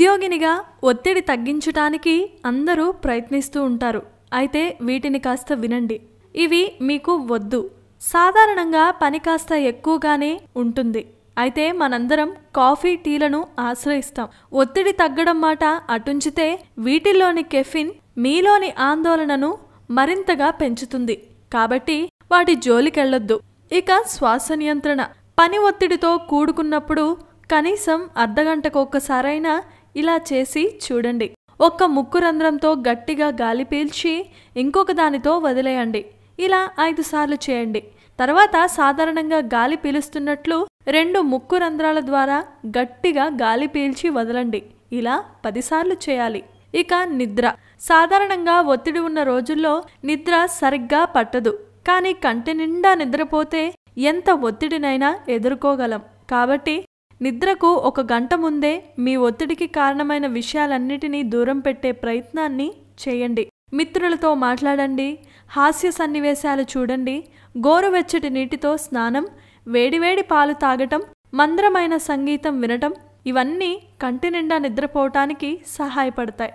ఉద్యోగినిగా ఒత్తిడి తగ్గించటానికి అందరూ ప్రయత్నిస్తూ ఉంటారు అయితే వీటిని కాస్త వినండి ఇవి మీకు వద్దు సాధారణంగా పని కాస్త ఎక్కువగానే ఉంటుంది అయితే మనందరం కాఫీ టీలను ఆశ్రయిస్తాం ఒత్తిడి తగ్గడం మాట అటుంచితే వీటిల్లోని కెఫిన్ మీలోని ఆందోళనను మరింతగా పెంచుతుంది కాబట్టి వాటి జోలికెళ్ళొద్దు ఇక శ్వాస నియంత్రణ పని ఒత్తిడితో కూడుకున్నప్పుడు కనీసం అర్ధగంటకు ఒక్కసారైనా ఇలా చేసి చూడండి ఒక్క ముక్కు రంధ్రంతో గట్టిగా గాలి పీల్చి ఇంకొక దానితో వదిలేయండి ఇలా ఐదు సార్లు చేయండి తర్వాత సాధారణంగా గాలి పీలుస్తున్నట్లు రెండు ముక్కు రంధ్రాల ద్వారా గట్టిగా గాలి పీల్చి వదలండి ఇలా పదిసార్లు చేయాలి ఇక నిద్ర సాధారణంగా ఒత్తిడి ఉన్న రోజుల్లో నిద్ర సరిగ్గా పట్టదు కానీ కంటి నిండా నిద్రపోతే ఎంత ఒత్తిడినైనా ఎదుర్కోగలం కాబట్టి నిద్రకు ఒక గంట ముందే మీ ఒత్తిడికి కారణమైన విషయాలన్నిటినీ దూరం పెట్టే ప్రయత్నాన్ని చేయండి మిత్రులతో మాట్లాడండి హాస్య సన్నివేశాలు చూడండి గోరువెచ్చటి నీటితో స్నానం వేడివేడి పాలు తాగటం మంద్రమైన సంగీతం వినటం ఇవన్నీ కంటి నిండా నిద్రపోవటానికి సహాయపడతాయి